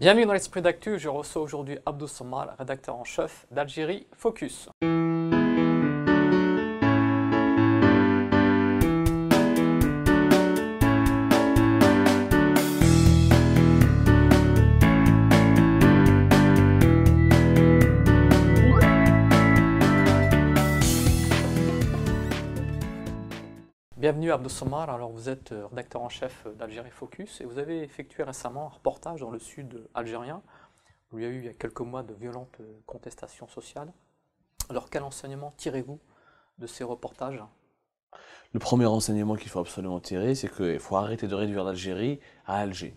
Bienvenue dans l'esprit d'actu, je reçois aujourd'hui Abdou Sommal, rédacteur en chef d'Algérie Focus. Bienvenue Abdou Somar, alors vous êtes euh, rédacteur en chef euh, d'Algérie Focus et vous avez effectué récemment un reportage dans le sud algérien où il y a eu il y a quelques mois de violentes euh, contestations sociales. Alors quel enseignement tirez-vous de ces reportages Le premier enseignement qu'il faut absolument tirer, c'est qu'il faut arrêter de réduire l'Algérie à Alger.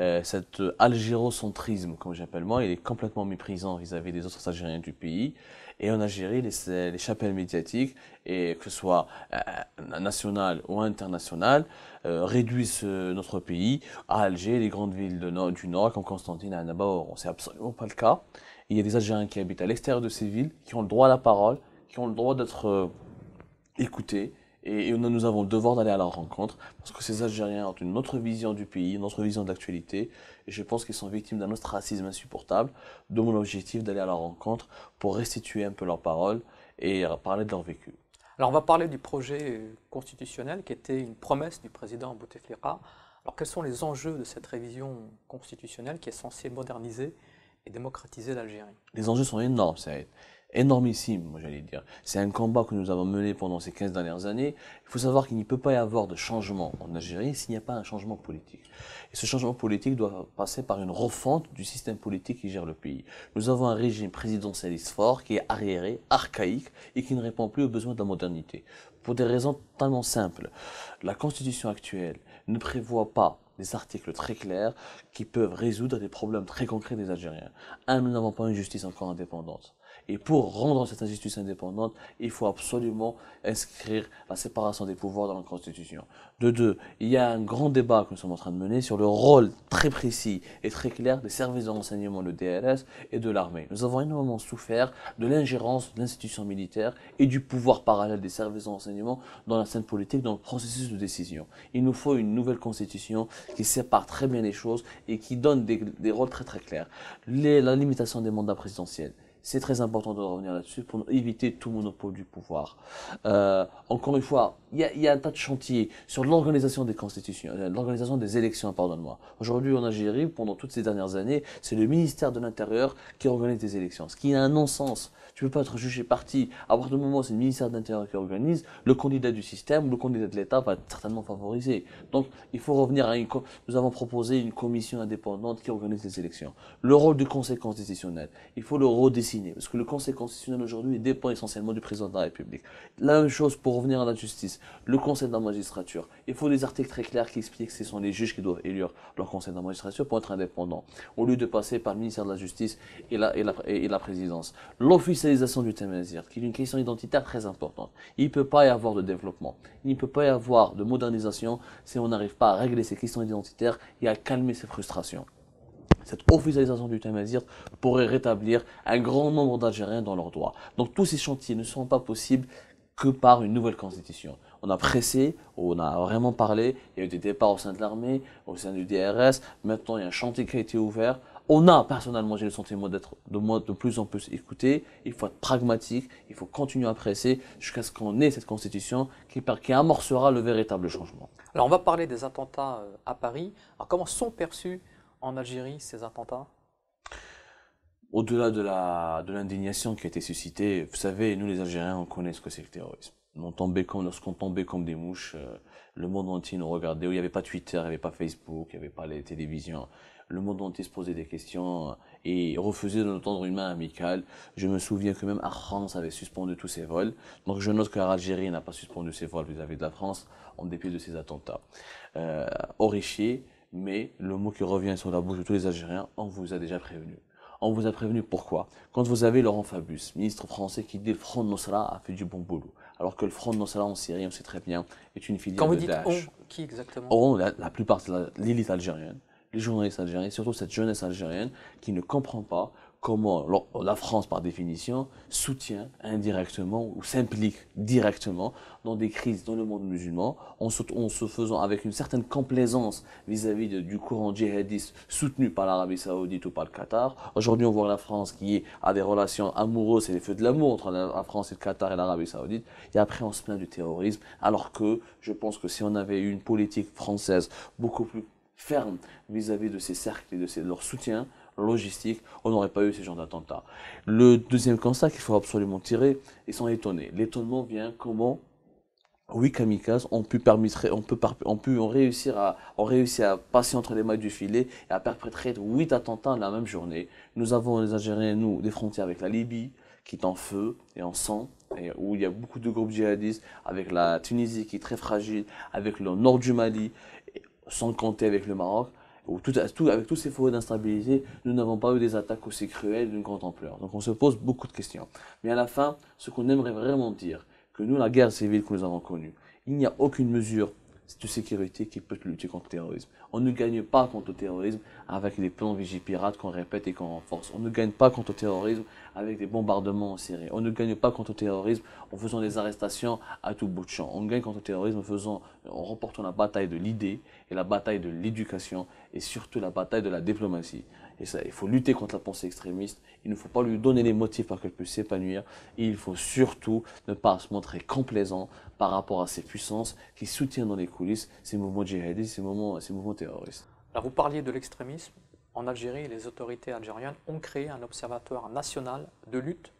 Euh, cet euh, algérocentrisme, comme j'appelle moi, il est complètement méprisant vis-à-vis des autres Algériens du pays. Et en Algérie, les, chapelles médiatiques, et que ce soit euh, nationale ou internationales, réduisent notre pays à Alger, les grandes villes du Nord, comme Constantine, Annaba, on n'est absolument pas le cas. Il y a des Algériens qui habitent à l'extérieur de ces villes, qui ont le droit à la parole, qui ont le droit d'être écoutés, et, nous avons le devoir d'aller à leur rencontre parce que ces Algériens ont une autre vision du pays, une autre vision de l'actualité et je pense qu'ils sont victimes d'un ostracisme insupportable, Donc mon objectif d'aller à leur rencontre pour restituer un peu leur parole et euh, parler de leur vécu. Alors on va parler du projet euh, constitutionnel qui était une promesse du président Bouteflika. Alors quels sont les enjeux de cette révision constitutionnelle qui est censée moderniser et démocratiser l'Algérie Les enjeux sont énormes, Saïd énormissime, j'allais dire. C'est un combat que nous avons mené pendant ces 15 dernières années. Il faut savoir qu'il ne peut pas y avoir de changement en Algérie s'il n'y a pas un changement politique. Et ce changement politique doit passer par une refonte du système politique qui gère le pays. Nous avons un régime présidentialiste fort qui est arriéré, archaïque et qui ne répond plus aux besoins de la modernité. Pour des raisons tellement simples. La constitution actuelle ne prévoit pas des articles très clairs qui peuvent résoudre des problèmes très concrets des Algériens. Un, nous n'avons pas une justice encore indépendante. Et pour rendre cette institution indépendante, il faut absolument inscrire la séparation des pouvoirs dans la Constitution. De deux, il y a un grand débat que nous sommes en train de mener sur le rôle très précis et très clair des services de renseignement, le DLS et de l'armée. Nous avons énormément souffert de l'ingérence de l'institution militaire et du pouvoir parallèle des services de renseignement dans la scène politique, dans le processus de décision. Il nous faut une nouvelle Constitution qui sépare très bien les choses et qui donne des, rôles très très clairs. la limitation des mandats présidentiels, c'est très important de revenir là-dessus pour éviter tout monopole du pouvoir. Euh, encore une fois, il y, a, un tas de chantiers sur l'organisation des constitutions, euh, l'organisation des élections, pardonne-moi. Aujourd'hui, en Algérie, pendant toutes ces dernières années, c'est le ministère de l'Intérieur qui organise des élections, ce qui est un non-sens. Tu ne peux pas être jugé parti. À partir du moment où c'est le ministère de l'Intérieur qui organise, le candidat du système ou le candidat de l'État va être certainement favorisé. Donc, il faut revenir à une. Nous avons proposé une commission indépendante qui organise les élections. Le rôle du Conseil constitutionnel, il faut le redécider parce que le Conseil constitutionnel aujourd'hui dépend essentiellement du président de la République. La même chose pour revenir à la justice, le Conseil de la magistrature. Il faut des articles très clairs qui expliquent que ce sont les juges qui doivent élire leur Conseil de la magistrature pour être indépendants, au lieu de passer par le ministère de la Justice et la, présidence. L'officialisation du Temesir, qui est une question identitaire très importante. Il ne peut pas y avoir de développement, il ne peut pas y avoir de modernisation si on n'arrive pas à régler ces questions identitaires et à calmer ces frustrations. Cette officialisation du azir pourrait rétablir un grand nombre d'Algériens dans leurs droits. Donc tous ces chantiers ne sont pas possibles que par une nouvelle constitution. On a pressé, on a vraiment parlé, il y a eu des départs au sein de l'armée, au sein du DRS, maintenant il y a un chantier qui a été ouvert. On a personnellement, j'ai le sentiment d'être de, de plus en plus écouté, il faut être pragmatique, il faut continuer à presser jusqu'à ce qu'on ait cette constitution qui, qui amorcera le véritable changement. Alors on va parler des attentats euh, à Paris. comment sont perçus en Algérie, ces attentats Au-delà de la de l'indignation qui a été suscitée, vous savez, nous les Algériens, on connaît ce que c'est le terrorisme. comme lorsqu'on tombait comme des mouches, euh, le monde entier nous regardait. il n'y avait pas Twitter, il n'y avait pas Facebook, il n'y avait pas les télévisions. Le monde entier se posait des questions euh, et refusait de nous tendre une main amicale. Je me souviens que même à France avait suspendu tous ses vols. Donc je note que l'Algérie n'a pas suspendu ses vols vis-à-vis de la France en dépit de ces attentats. Euh, mais le mot qui revient sur la bouche de tous les Algériens, on vous a déjà prévenu. On vous a prévenu pourquoi Quand vous avez Laurent Fabius, ministre français, qui dit le Front a fait du bon boulot, alors que le Front Nosra en Syrie, on sait très bien, est une filiale Quand vous de dites On, qui exactement la, plupart de l'élite algérienne, les journalistes algériens, surtout cette jeunesse algérienne qui ne comprend pas comment la France, par définition, soutient indirectement ou s'implique directement dans des crises dans le monde musulman, en se, faisant avec une certaine complaisance vis-à-vis du courant djihadiste soutenu par l'Arabie saoudite ou par le Qatar. Aujourd'hui, on voit la France qui a des relations amoureuses et les feux de l'amour entre la France et le Qatar et l'Arabie saoudite, et après on se plaint du terrorisme, alors que je pense que si on avait eu une politique française beaucoup plus ferme vis-à-vis de ces cercles et de leur soutien, logistique, on n'aurait pas eu ce genre d'attentat. Le deuxième constat qu'il faut absolument tirer, ils sont étonnés. L'étonnement vient comment oui, kamikazes ont pu, permettre, ont pu, réussir à, passer entre les mailles du filet et à perpétrer huit attentats la même journée. Nous avons les Algériens, nous, des frontières avec la Libye, qui est en feu et en sang, où il y a beaucoup de groupes djihadistes, avec la Tunisie qui est très fragile, avec le nord du Mali, sans compter avec le Maroc avec tous ces faux d'instabilité, nous n'avons pas eu des attaques aussi cruelles d'une grande ampleur. Donc on se pose beaucoup de questions. Mais à la fin, ce qu'on aimerait vraiment dire, que nous, la guerre civile que nous avons connue, il n'y a aucune mesure c'est une sécurité qui peut lutter contre le terrorisme. On ne gagne pas contre le terrorisme avec des plans vigipirates qu'on répète et qu'on renforce. On ne gagne pas contre le terrorisme avec des bombardements en Syrie. On ne gagne pas contre le terrorisme en faisant des arrestations à tout bout de champ. On gagne contre le terrorisme en, faisant, en remportant la bataille de l'idée et la bataille de l'éducation et surtout la bataille de la diplomatie il faut lutter contre la pensée extrémiste. Il ne faut pas lui donner les motifs par qu'elle puisse s'épanouir. il faut surtout ne pas se montrer complaisant par rapport à ces puissances qui soutiennent dans les coulisses ces mouvements djihadistes, ces mouvements, terroristes. Alors vous parliez de l'extrémisme. En Algérie, les autorités algériennes ont créé un observatoire national de lutte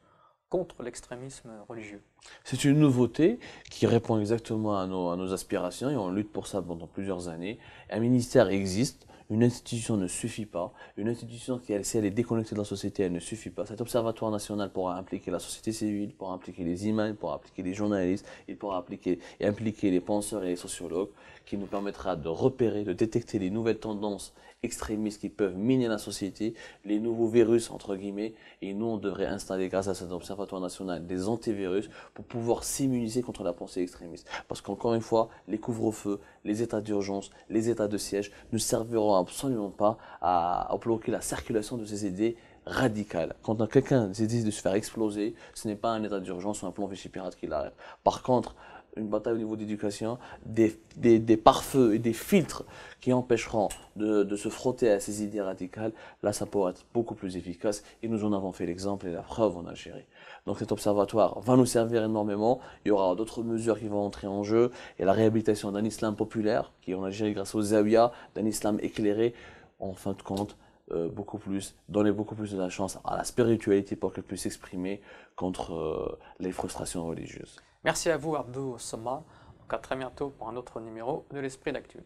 contre l'extrémisme religieux. C'est une nouveauté qui répond exactement à nos, à nos, aspirations et on lutte pour ça pendant plusieurs années. Un ministère existe une institution ne suffit pas. Une institution qui, elle, si elle est déconnectée de la société, elle ne suffit pas. Cet observatoire national pourra impliquer la société civile, pourra impliquer les imams, pourra impliquer les journalistes, il pourra impliquer, et impliquer les penseurs et les sociologues, qui nous permettra de repérer, de détecter les nouvelles tendances extrémistes qui peuvent miner la société, les nouveaux virus, entre guillemets, et nous, on devrait installer, grâce à cet observatoire national, des antivirus pour pouvoir s'immuniser contre la pensée extrémiste. Parce qu'encore une fois, les couvre-feux, les états d'urgence, les états de siège ne serviront absolument pas à, bloquer la circulation de ces idées radicales. Quand quelqu'un dit de se faire exploser, ce n'est pas un état d'urgence ou un plan Vichy pirate qui l'arrête. Par contre, une bataille au niveau d'éducation, des, des, pare-feux et des filtres qui empêcheront de, se frotter à ces idées radicales, là, ça pourrait être beaucoup plus efficace. Et nous en avons fait l'exemple et la preuve en Algérie. Donc cet observatoire va nous servir énormément. Il y aura d'autres mesures qui vont entrer en jeu et la réhabilitation d'un islam populaire, qui en Algérie grâce aux Zawiya, d'un islam éclairé, en fin de compte, euh, beaucoup plus, donner beaucoup plus de la chance à la spiritualité pour qu'elle puisse s'exprimer contre euh, les frustrations religieuses. Merci à vous Abdou Soma. à très bientôt pour un autre numéro de l'Esprit d'Actu.